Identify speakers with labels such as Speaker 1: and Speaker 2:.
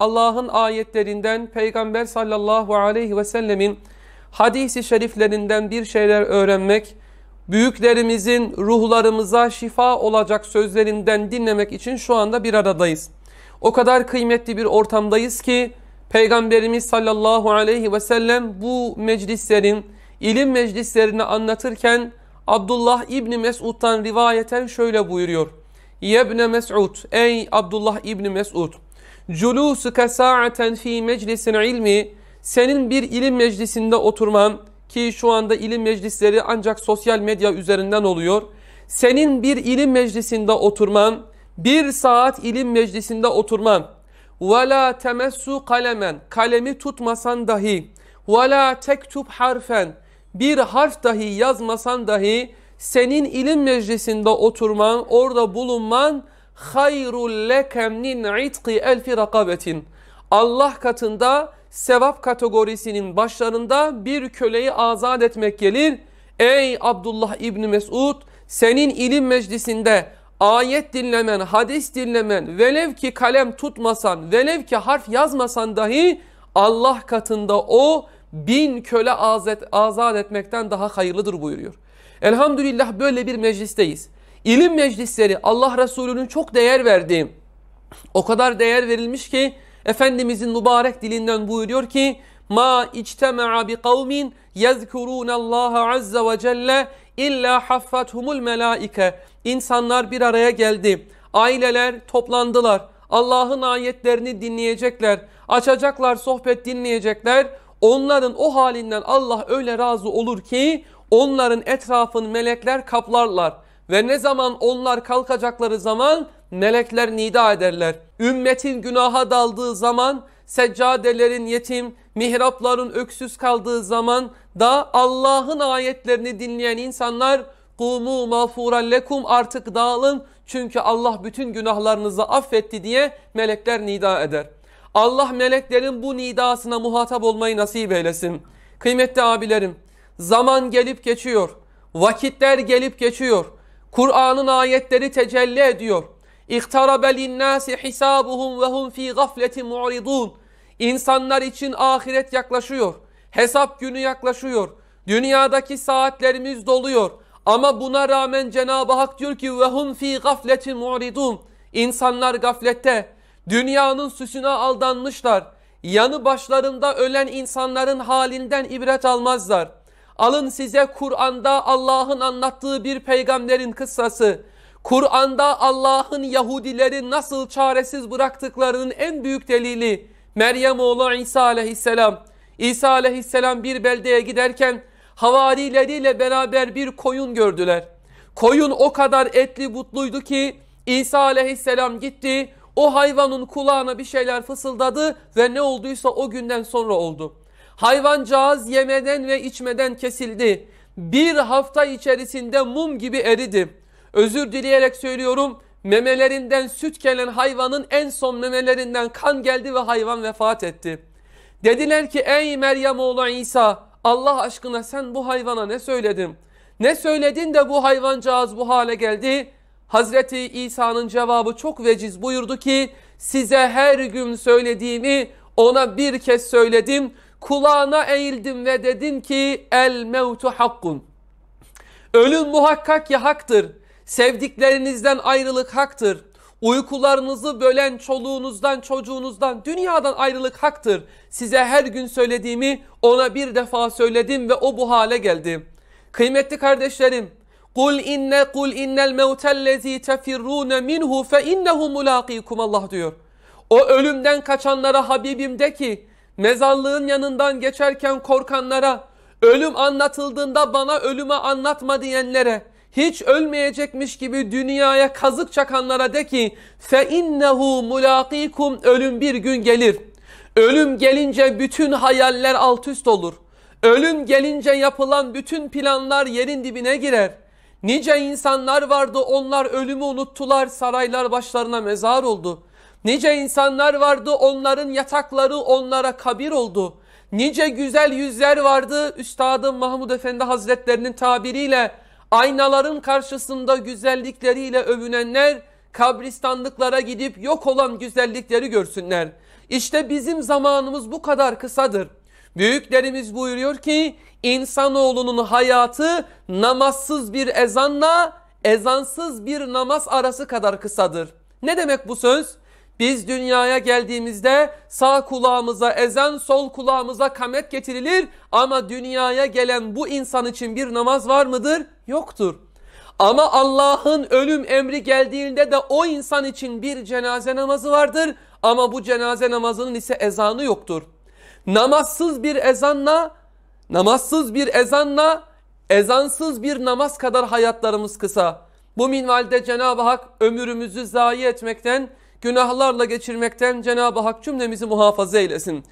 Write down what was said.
Speaker 1: Allah'ın ayetlerinden, Peygamber sallallahu aleyhi ve sellemin hadisi şeriflerinden bir şeyler öğrenmek, büyüklerimizin ruhlarımıza şifa olacak sözlerinden dinlemek için şu anda bir aradayız. O kadar kıymetli bir ortamdayız ki Peygamberimiz sallallahu aleyhi ve sellem bu meclislerin, ilim meclislerini anlatırken Abdullah İbni Mesud'dan rivayeten şöyle buyuruyor. Yebne Mesud, ey Abdullah İbni Mesud. Culusuke sa'aten fi meclisin ilmi. Senin bir ilim meclisinde oturman ki şu anda ilim meclisleri ancak sosyal medya üzerinden oluyor. Senin bir ilim meclisinde oturman, bir saat ilim meclisinde oturman. Ve la temessu kalemen. Kalemi tutmasan dahi. Ve la tektub harfen. Bir harf dahi yazmasan dahi senin ilim meclisinde oturman, orada bulunman hayrul leke min itki elfi rakabetin. Allah katında sevap kategorisinin başlarında bir köleyi azat etmek gelir. Ey Abdullah İbni Mesud senin ilim meclisinde ayet dinlemen, hadis dinlemen, velev ki kalem tutmasan, velev ki harf yazmasan dahi Allah katında o bin köle azat, azat etmekten daha hayırlıdır buyuruyor. Elhamdülillah böyle bir meclisteyiz. İlim meclisleri Allah Resulü'nün çok değer verdiği, o kadar değer verilmiş ki Efendimizin mübarek dilinden buyuruyor ki ma içtema bi kavmin yezkurunallaha azza ve celle illa haffathumul melaike. İnsanlar bir araya geldi. Aileler toplandılar. Allah'ın ayetlerini dinleyecekler. Açacaklar sohbet dinleyecekler. Onların o halinden Allah öyle razı olur ki onların etrafını melekler kaplarlar. Ve ne zaman onlar kalkacakları zaman melekler nida ederler. Ümmetin günaha daldığı zaman, seccadelerin yetim, mihrapların öksüz kaldığı zaman da Allah'ın ayetlerini dinleyen insanlar kumu mağfuran lekum artık dağılın çünkü Allah bütün günahlarınızı affetti diye melekler nida eder. Allah meleklerin bu nidasına muhatap olmayı nasip eylesin. Kıymetli abilerim zaman gelip geçiyor. Vakitler gelip geçiyor. Kur'an'ın ayetleri tecelli ediyor. İhtarabe linnâsi hisabuhum ve hum fî gafleti mu'ridûn. İnsanlar için ahiret yaklaşıyor. Hesap günü yaklaşıyor. Dünyadaki saatlerimiz doluyor. Ama buna rağmen Cenab-ı Hak diyor ki ve hum fî gafleti mu'ridûn. İnsanlar gaflette. Dünyanın süsüne aldanmışlar. Yanı başlarında ölen insanların halinden ibret almazlar.'' Alın size Kur'an'da Allah'ın anlattığı bir peygamberin kıssası. Kur'an'da Allah'ın Yahudileri nasıl çaresiz bıraktıklarının en büyük delili Meryem oğlu İsa aleyhisselam. İsa aleyhisselam bir beldeye giderken havarileriyle beraber bir koyun gördüler. Koyun o kadar etli butluydu ki İsa aleyhisselam gitti o hayvanın kulağına bir şeyler fısıldadı ve ne olduysa o günden sonra oldu.'' Hayvancağız yemeden ve içmeden kesildi. Bir hafta içerisinde mum gibi eridi. Özür dileyerek söylüyorum memelerinden süt gelen hayvanın en son memelerinden kan geldi ve hayvan vefat etti. Dediler ki ey Meryem oğlu İsa Allah aşkına sen bu hayvana ne söyledin? Ne söyledin de bu hayvancağız bu hale geldi? Hazreti İsa'nın cevabı çok veciz buyurdu ki size her gün söylediğimi ona bir kez söyledim kulağına eğildin ve dedin ki el mevtu hakkun. Ölüm muhakkak ya haktır. Sevdiklerinizden ayrılık haktır. Uykularınızı bölen çoluğunuzdan çocuğunuzdan dünyadan ayrılık haktır. Size her gün söylediğimi ona bir defa söyledim ve o bu hale geldi. Kıymetli kardeşlerim Kul inne kul innel mevtellezi tefirrune minhu fe innehu mulakikum Allah diyor. O ölümden kaçanlara Habibim de ki mezarlığın yanından geçerken korkanlara, ölüm anlatıldığında bana ölüme anlatma diyenlere, hiç ölmeyecekmiş gibi dünyaya kazık çakanlara de ki fe innehu mulakikum ölüm bir gün gelir. Ölüm gelince bütün hayaller alt üst olur. Ölüm gelince yapılan bütün planlar yerin dibine girer. Nice insanlar vardı onlar ölümü unuttular saraylar başlarına mezar oldu.'' Nice insanlar vardı onların yatakları onlara kabir oldu. Nice güzel yüzler vardı Üstadım Mahmud Efendi Hazretlerinin tabiriyle aynaların karşısında güzellikleriyle övünenler kabristanlıklara gidip yok olan güzellikleri görsünler. İşte bizim zamanımız bu kadar kısadır. Büyüklerimiz buyuruyor ki insanoğlunun hayatı namazsız bir ezanla ezansız bir namaz arası kadar kısadır. Ne demek bu söz? Biz dünyaya geldiğimizde sağ kulağımıza ezen, sol kulağımıza kamet getirilir ama dünyaya gelen bu insan için bir namaz var mıdır? Yoktur. Ama Allah'ın ölüm emri geldiğinde de o insan için bir cenaze namazı vardır ama bu cenaze namazının ise ezanı yoktur. Namazsız bir ezanla, namazsız bir ezanla, ezansız bir namaz kadar hayatlarımız kısa. Bu minvalde Cenab-ı Hak ömrümüzü zayi etmekten, günahlarla geçirmekten Cenab-ı Hak cümlemizi muhafaza eylesin.